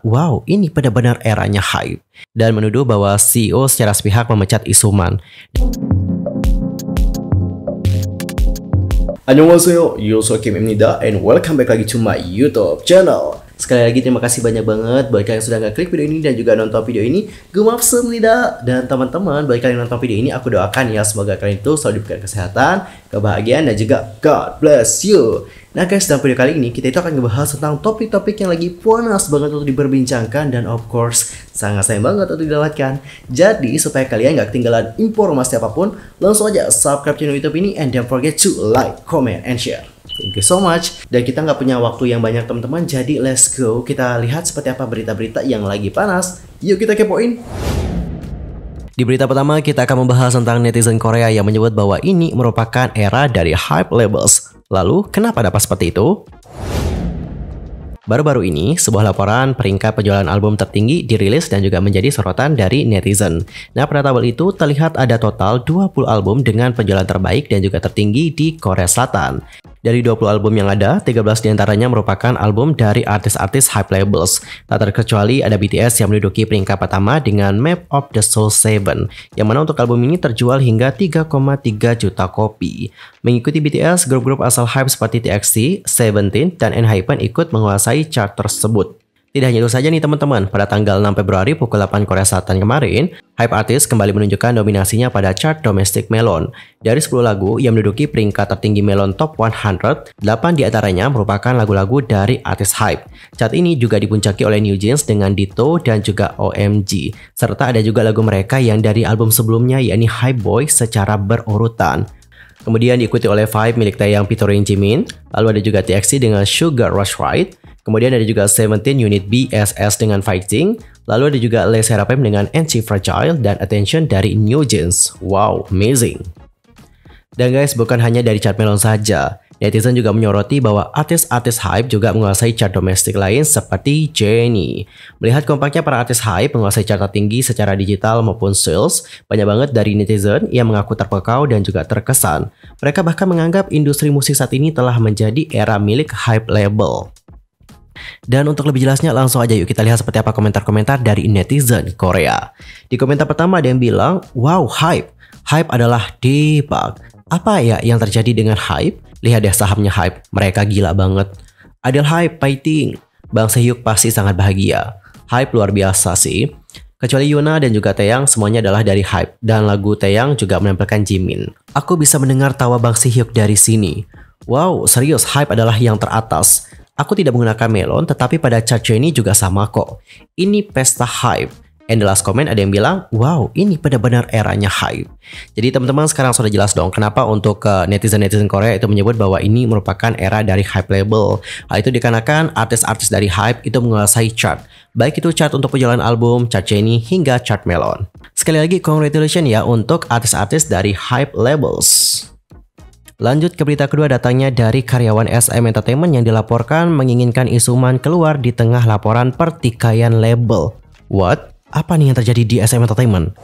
wow ini benar-benar eranya hype dan menuduh bahwa CEO secara sepihak memecat Isuman. Annyeonghaseyo, Yusuf Kim Imnida and welcome back lagi to my YouTube channel. Sekali lagi terima kasih banyak banget buat kalian yang sudah klik video ini dan juga nonton video ini. gue maaf semuanya dan teman-teman buat kalian yang nonton video ini aku doakan ya semoga kalian itu selalu diberikan kesehatan, kebahagiaan dan juga God bless you. Nah guys, dalam video kali ini kita itu akan ngebahas tentang topik-topik yang lagi panas banget untuk diperbincangkan dan of course sangat sayang banget untuk didapatkan. Jadi supaya kalian nggak ketinggalan informasi apapun, langsung aja subscribe channel YouTube ini and don't forget to like, comment, and share. Thank you so much. Dan kita nggak punya waktu yang banyak teman-teman, jadi let's go. Kita lihat seperti apa berita-berita yang lagi panas. Yuk kita kepoin. Di berita pertama, kita akan membahas tentang netizen Korea yang menyebut bahwa ini merupakan era dari hype labels. Lalu, kenapa dapat seperti itu? Baru-baru ini, sebuah laporan peringkat penjualan album tertinggi dirilis dan juga menjadi sorotan dari netizen. Nah, pada tabel itu terlihat ada total 20 album dengan penjualan terbaik dan juga tertinggi di Korea Selatan. Dari 20 album yang ada, 13 diantaranya merupakan album dari artis-artis high labels. Tak terkecuali ada BTS yang menduduki peringkat pertama dengan Map of the Soul 7, yang mana untuk album ini terjual hingga 3,3 juta kopi. Mengikuti BTS, grup-grup asal hype seperti TXT, Seventeen, dan ENHYPEN ikut menguasai menguasai chart tersebut. Tidak hanya itu saja nih teman-teman, pada tanggal 6 Februari pukul 8 Korea Selatan kemarin, Hype Artist kembali menunjukkan dominasinya pada chart domestik Melon. Dari 10 lagu yang menduduki peringkat tertinggi Melon Top 100, 8 diantaranya merupakan lagu-lagu dari artis Hype. Chart ini juga dipuncaki oleh New Jeans dengan Dito dan juga OMG, serta ada juga lagu mereka yang dari album sebelumnya yakni Hype Boy secara berurutan. Kemudian diikuti oleh Five milik Taeyang featuring Jimin, lalu ada juga TXT dengan Sugar Rush Ride, Kemudian ada juga Seventeen unit BSS dengan Fighting, lalu ada juga Les Seraphim dengan Anti-Fragile dan Attention dari New Jeans. Wow, amazing. Dan guys, bukan hanya dari chart melon saja. Netizen juga menyoroti bahwa artis-artis hype juga menguasai chart domestik lain seperti Jenny. Melihat kompaknya para artis hype menguasai chart tinggi secara digital maupun sales, banyak banget dari netizen yang mengaku terpekau dan juga terkesan. Mereka bahkan menganggap industri musik saat ini telah menjadi era milik hype label. Dan untuk lebih jelasnya langsung aja yuk kita lihat seperti apa komentar-komentar dari netizen Korea. Di komentar pertama ada yang bilang, wow hype. Hype adalah debug. Apa ya yang terjadi dengan hype? Lihat deh sahamnya hype, mereka gila banget. Adil hype fighting. Bang Sehyuk pasti sangat bahagia. Hype luar biasa sih. Kecuali Yuna dan juga Taeyang semuanya adalah dari Hype dan lagu Taeyang juga menampilkan Jimin. Aku bisa mendengar tawa Bang Sihyuk dari sini. Wow, serius Hype adalah yang teratas. Aku tidak menggunakan melon, tetapi pada charger ini juga sama kok. Ini pesta hype. And the last comment ada yang bilang, wow ini benar-benar eranya hype. Jadi teman-teman sekarang sudah jelas dong kenapa untuk eh, netizen-netizen Korea itu menyebut bahwa ini merupakan era dari hype label. Hal itu dikarenakan artis-artis dari hype itu menguasai chart. Baik itu chart untuk penjualan album, chart Jenny, hingga chart melon. Sekali lagi congratulations ya untuk artis-artis dari hype labels. Lanjut ke berita kedua datangnya dari karyawan SM Entertainment yang dilaporkan menginginkan Isuman keluar di tengah laporan pertikaian label. What? Apa nih yang terjadi di SM Entertainment?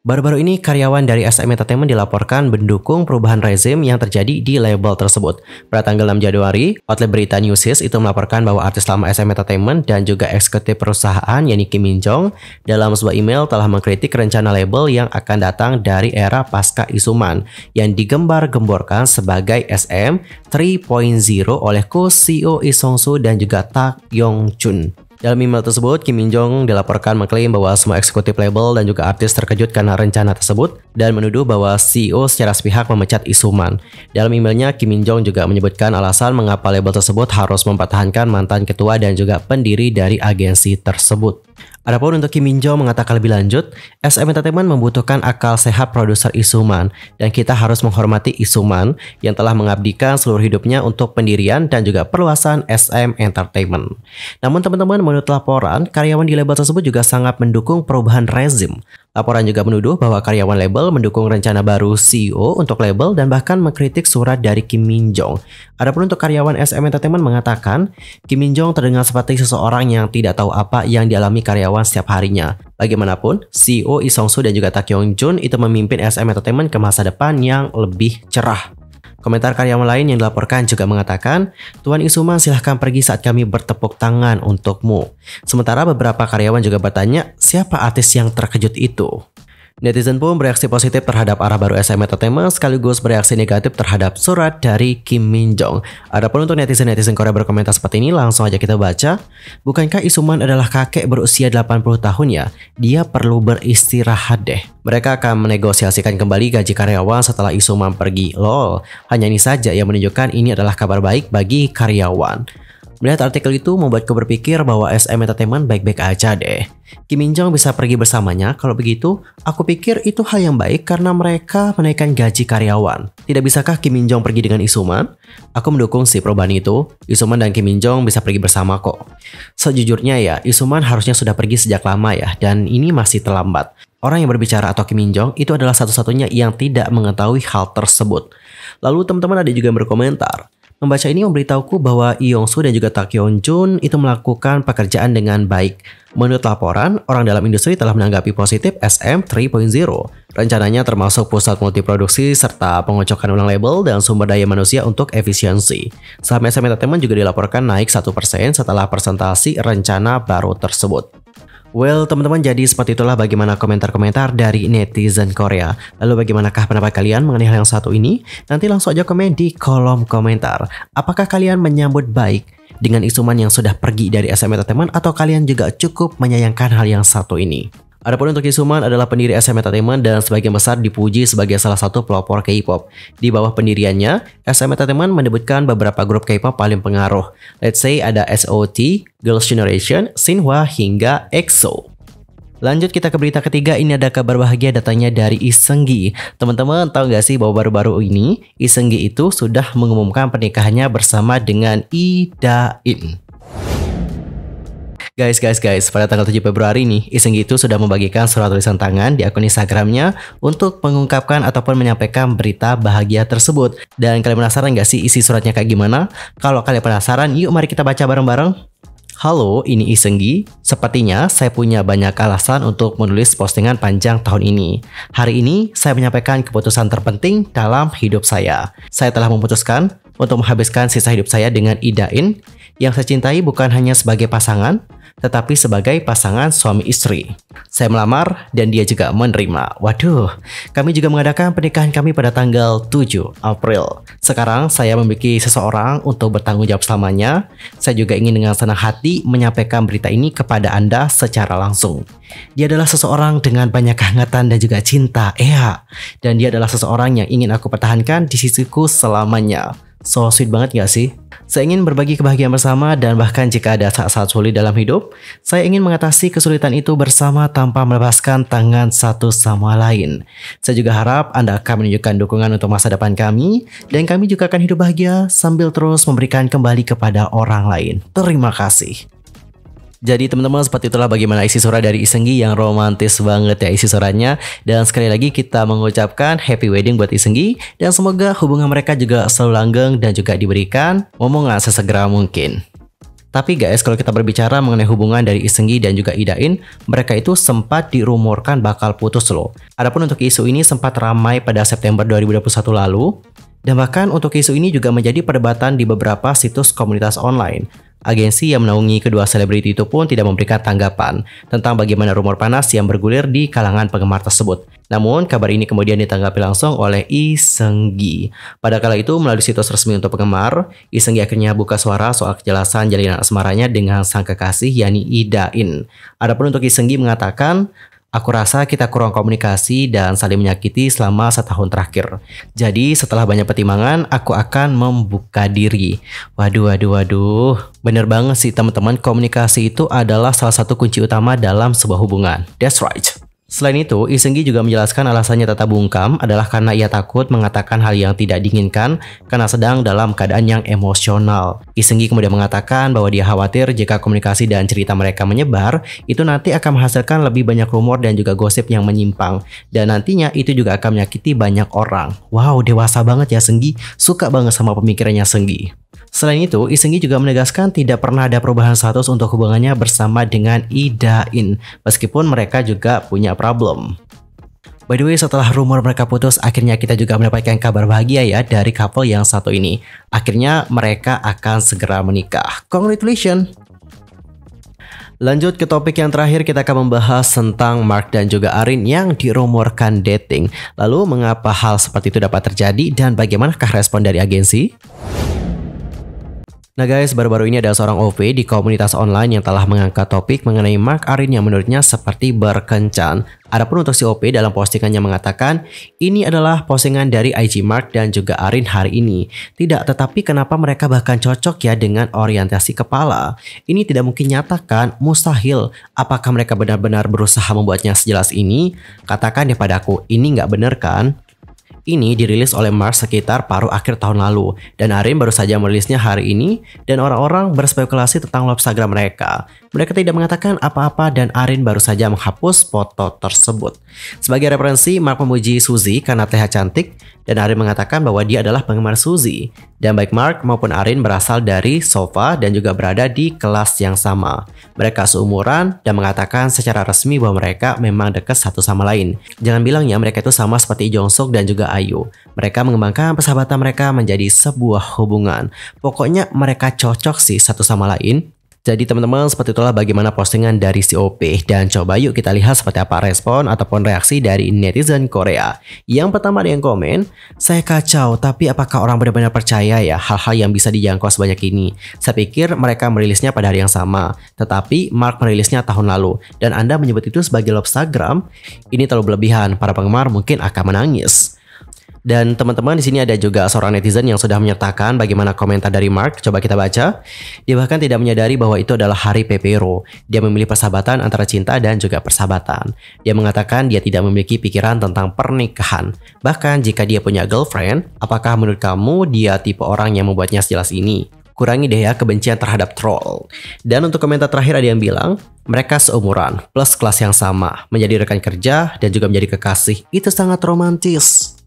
Baru-baru ini karyawan dari SM Entertainment dilaporkan mendukung perubahan rezim yang terjadi di label tersebut. Pada tanggal 6 Januari, outlet berita Newsis itu melaporkan bahwa artis lama SM Entertainment dan juga eksekutif perusahaan Yani Kim Min Jong dalam sebuah email telah mengkritik rencana label yang akan datang dari era pasca Isuman yang digembar-gemborkan sebagai SM 3.0 oleh co CEO Lee Song Soo dan juga Tak Yong Chun. Dalam email tersebut, Kim Min Jong dilaporkan mengklaim bahwa semua eksekutif label dan juga artis terkejut karena rencana tersebut dan menuduh bahwa CEO secara sepihak memecat Isuman. Dalam emailnya, Kim Min Jong juga menyebutkan alasan mengapa label tersebut harus mempertahankan mantan ketua dan juga pendiri dari agensi tersebut. Adapun untuk Kim Min mengatakan lebih lanjut, SM Entertainment membutuhkan akal sehat produser Isuman dan kita harus menghormati Isuman yang telah mengabdikan seluruh hidupnya untuk pendirian dan juga perluasan SM Entertainment. Namun teman-teman menurut laporan, karyawan di label tersebut juga sangat mendukung perubahan rezim. Laporan juga menuduh bahwa karyawan label mendukung rencana baru CEO untuk label dan bahkan mengkritik surat dari Kim Min Jong. Adapun untuk karyawan SM Entertainment mengatakan, Kim Min Jong terdengar seperti seseorang yang tidak tahu apa yang dialami karyawan setiap harinya. Bagaimanapun, CEO Lee Song Soo dan juga Tak young Jun itu memimpin SM Entertainment ke masa depan yang lebih cerah. Komentar karyawan lain yang dilaporkan juga mengatakan, Tuan Isuma silahkan pergi saat kami bertepuk tangan untukmu. Sementara beberapa karyawan juga bertanya, siapa artis yang terkejut itu? Netizen pun bereaksi positif terhadap arah baru SM Entertainment sekaligus bereaksi negatif terhadap surat dari Kim Min Jong. Adapun untuk netizen-netizen Korea berkomentar seperti ini langsung aja kita baca. Bukankah Isuman adalah kakek berusia 80 tahun ya? Dia perlu beristirahat deh. Mereka akan menegosiasikan kembali gaji karyawan setelah Isuman pergi. Lol, hanya ini saja yang menunjukkan ini adalah kabar baik bagi karyawan. Melihat artikel itu membuatku berpikir bahwa SM Entertainment baik-baik aja deh. Kim Min Jong bisa pergi bersamanya, kalau begitu aku pikir itu hal yang baik karena mereka menaikkan gaji karyawan. Tidak bisakah Kim Min Jong pergi dengan Isuman? Aku mendukung si perubahan itu, Isuman dan Kim Min Jong bisa pergi bersama kok. Sejujurnya ya, Isuman harusnya sudah pergi sejak lama ya, dan ini masih terlambat. Orang yang berbicara atau Kim Min Jong itu adalah satu-satunya yang tidak mengetahui hal tersebut. Lalu teman-teman ada juga yang berkomentar, Membaca ini memberitahuku bahwa Yongsu dan juga Tak Yong Jun itu melakukan pekerjaan dengan baik. Menurut laporan, orang dalam industri telah menanggapi positif SM 3.0. Rencananya termasuk pusat multiproduksi serta pengocokan ulang label dan sumber daya manusia untuk efisiensi. Saham SM Entertainment juga dilaporkan naik 1% setelah presentasi rencana baru tersebut. Well, teman-teman, jadi seperti itulah bagaimana komentar-komentar dari netizen Korea. Lalu bagaimanakah pendapat kalian mengenai hal yang satu ini? Nanti langsung aja komen di kolom komentar. Apakah kalian menyambut baik dengan isuman yang sudah pergi dari SM Entertainment atau kalian juga cukup menyayangkan hal yang satu ini? Adapun untuk Isuman adalah pendiri SM Entertainment dan sebagian besar dipuji sebagai salah satu pelopor K-pop. Di bawah pendiriannya, SM Entertainment menyebutkan beberapa grup K-pop paling pengaruh. Let's say ada SOT, Girls' Generation, Shinhwa, hingga EXO. Lanjut kita ke berita ketiga, ini ada kabar bahagia datangnya dari Isenggi. Teman-teman tahu gak sih bahwa baru-baru ini Isenggi itu sudah mengumumkan pernikahannya bersama dengan Idain. Guys, guys, guys, pada tanggal 7 Februari ini, Iseng itu sudah membagikan surat tulisan tangan di akun Instagramnya untuk mengungkapkan ataupun menyampaikan berita bahagia tersebut. Dan kalian penasaran gak sih isi suratnya kayak gimana? Kalau kalian penasaran, yuk mari kita baca bareng-bareng. Halo, ini Isenggi. Sepertinya saya punya banyak alasan untuk menulis postingan panjang tahun ini. Hari ini saya menyampaikan keputusan terpenting dalam hidup saya. Saya telah memutuskan untuk menghabiskan sisa hidup saya dengan Idain yang saya cintai bukan hanya sebagai pasangan, tetapi sebagai pasangan suami istri. Saya melamar dan dia juga menerima. Waduh, kami juga mengadakan pernikahan kami pada tanggal 7 April. Sekarang saya memiliki seseorang untuk bertanggung jawab selamanya. Saya juga ingin dengan senang hati menyampaikan berita ini kepada Anda secara langsung. Dia adalah seseorang dengan banyak kehangatan dan juga cinta, ya. Dan dia adalah seseorang yang ingin aku pertahankan di sisiku selamanya. So sweet banget gak sih? Saya ingin berbagi kebahagiaan bersama dan bahkan jika ada saat-saat sulit dalam hidup, saya ingin mengatasi kesulitan itu bersama tanpa melepaskan tangan satu sama lain. Saya juga harap Anda akan menunjukkan dukungan untuk masa depan kami dan kami juga akan hidup bahagia sambil terus memberikan kembali kepada orang lain. Terima kasih. Jadi teman-teman seperti itulah bagaimana isi surat dari Isenggi yang romantis banget ya isi suratnya. Dan sekali lagi kita mengucapkan happy wedding buat Isenggi dan semoga hubungan mereka juga selalu langgeng dan juga diberikan omongan sesegera mungkin. Tapi guys, kalau kita berbicara mengenai hubungan dari Isenggi dan juga Idain, mereka itu sempat dirumorkan bakal putus loh. Adapun untuk isu ini sempat ramai pada September 2021 lalu, dan bahkan untuk isu ini juga menjadi perdebatan di beberapa situs komunitas online. Agensi yang menaungi kedua selebriti itu pun tidak memberikan tanggapan tentang bagaimana rumor panas yang bergulir di kalangan penggemar tersebut. Namun, kabar ini kemudian ditanggapi langsung oleh Isenggi. Pada kala itu, melalui situs resmi untuk penggemar, Isenggi akhirnya buka suara soal kejelasan jalinan asmaranya dengan sang kekasih yakni Idain. Adapun untuk Isenggi mengatakan, Aku rasa kita kurang komunikasi dan saling menyakiti selama setahun terakhir. Jadi setelah banyak pertimbangan, aku akan membuka diri. Waduh, waduh, waduh. Bener banget sih teman-teman, komunikasi itu adalah salah satu kunci utama dalam sebuah hubungan. That's right. Selain itu, Isenggi juga menjelaskan alasannya Tata bungkam adalah karena ia takut mengatakan hal yang tidak diinginkan karena sedang dalam keadaan yang emosional. Isenggi kemudian mengatakan bahwa dia khawatir jika komunikasi dan cerita mereka menyebar, itu nanti akan menghasilkan lebih banyak rumor dan juga gosip yang menyimpang. Dan nantinya itu juga akan menyakiti banyak orang. Wow, dewasa banget ya Senggi. Suka banget sama pemikirannya Senggi. Selain itu, Isengi juga menegaskan tidak pernah ada perubahan status untuk hubungannya bersama dengan Idain, meskipun mereka juga punya problem. By the way, setelah rumor mereka putus, akhirnya kita juga mendapatkan kabar bahagia ya dari couple yang satu ini. Akhirnya mereka akan segera menikah. Congratulations! Lanjut ke topik yang terakhir kita akan membahas tentang Mark dan juga Arin yang dirumorkan dating. Lalu mengapa hal seperti itu dapat terjadi dan bagaimanakah respon dari agensi? Nah guys, baru-baru ini ada seorang OV di komunitas online yang telah mengangkat topik mengenai Mark Arin yang menurutnya seperti berkencan. Adapun untuk si OP dalam postingannya mengatakan, ini adalah postingan dari IG Mark dan juga Arin hari ini. Tidak, tetapi kenapa mereka bahkan cocok ya dengan orientasi kepala? Ini tidak mungkin nyatakan, mustahil. Apakah mereka benar-benar berusaha membuatnya sejelas ini? Katakan ya padaku, ini nggak bener kan? ini dirilis oleh Mars sekitar paruh akhir tahun lalu dan Arim baru saja merilisnya hari ini dan orang-orang berspekulasi tentang Instagram mereka. Mereka tidak mengatakan apa-apa dan Arin baru saja menghapus foto tersebut. Sebagai referensi, Mark memuji Suzy karena terlihat cantik dan Arin mengatakan bahwa dia adalah penggemar Suzy. Dan baik Mark maupun Arin berasal dari sofa dan juga berada di kelas yang sama. Mereka seumuran dan mengatakan secara resmi bahwa mereka memang dekat satu sama lain. Jangan bilang ya mereka itu sama seperti Jong Suk dan juga Ayu. Mereka mengembangkan persahabatan mereka menjadi sebuah hubungan. Pokoknya mereka cocok sih satu sama lain jadi teman-teman seperti itulah bagaimana postingan dari COP dan coba yuk kita lihat seperti apa respon ataupun reaksi dari netizen Korea. Yang pertama ada yang komen, saya kacau tapi apakah orang benar-benar percaya ya hal-hal yang bisa dijangkau sebanyak ini? Saya pikir mereka merilisnya pada hari yang sama, tetapi Mark merilisnya tahun lalu dan Anda menyebut itu sebagai lobstagram? Ini terlalu berlebihan, para penggemar mungkin akan menangis. Dan teman-teman di sini ada juga seorang netizen yang sudah menyertakan bagaimana komentar dari Mark. Coba kita baca. Dia bahkan tidak menyadari bahwa itu adalah hari Pepero. Dia memilih persahabatan antara cinta dan juga persahabatan. Dia mengatakan dia tidak memiliki pikiran tentang pernikahan. Bahkan jika dia punya girlfriend, apakah menurut kamu dia tipe orang yang membuatnya sejelas ini? kurangi deh ya kebencian terhadap troll. Dan untuk komentar terakhir ada yang bilang, mereka seumuran, plus kelas yang sama, menjadi rekan kerja, dan juga menjadi kekasih. Itu sangat romantis.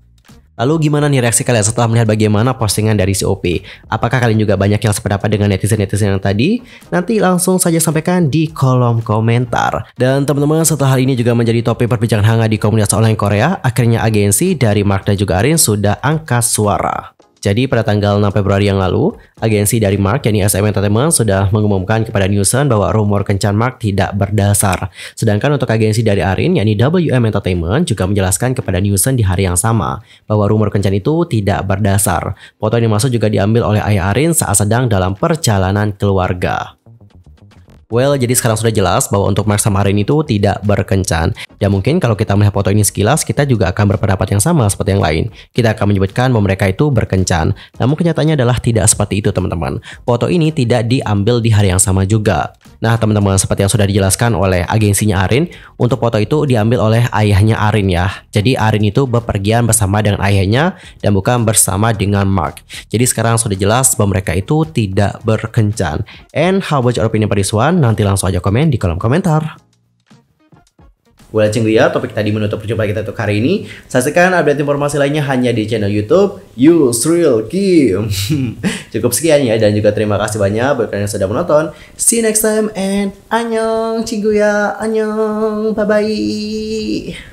Lalu gimana nih reaksi kalian setelah melihat bagaimana postingan dari si OP? Apakah kalian juga banyak yang sependapat dengan netizen-netizen yang tadi? Nanti langsung saja sampaikan di kolom komentar. Dan teman-teman setelah hal ini juga menjadi topik perbincangan hangat di komunitas online Korea, akhirnya agensi dari Mark dan juga Arin sudah angkat suara. Jadi pada tanggal 6 Februari yang lalu, agensi dari Mark yakni SM Entertainment sudah mengumumkan kepada Nielsen bahwa rumor kencan Mark tidak berdasar. Sedangkan untuk agensi dari Arin yakni WM Entertainment juga menjelaskan kepada Nielsen di hari yang sama bahwa rumor kencan itu tidak berdasar. Foto yang dimaksud juga diambil oleh Ayah Arin saat sedang dalam perjalanan keluarga. Well, jadi sekarang sudah jelas bahwa untuk Mark sama Rin itu tidak berkencan. Dan mungkin kalau kita melihat foto ini sekilas, kita juga akan berpendapat yang sama seperti yang lain. Kita akan menyebutkan bahwa mereka itu berkencan. Namun kenyataannya adalah tidak seperti itu teman-teman. Foto ini tidak diambil di hari yang sama juga. Nah teman-teman, seperti yang sudah dijelaskan oleh agensinya Arin, untuk foto itu diambil oleh ayahnya Arin ya. Jadi Arin itu bepergian bersama dengan ayahnya dan bukan bersama dengan Mark. Jadi sekarang sudah jelas bahwa mereka itu tidak berkencan. And how about your opinion Pak nanti langsung aja komen di kolom komentar. Gue Lacing Ria, topik tadi menutup perjumpaan kita untuk hari ini. Saksikan update informasi lainnya hanya di channel Youtube You Yusril Kim. Cukup sekian ya, dan juga terima kasih banyak buat kalian yang sudah menonton. See you next time and annyeong, cinggu Ria, annyeong, bye-bye.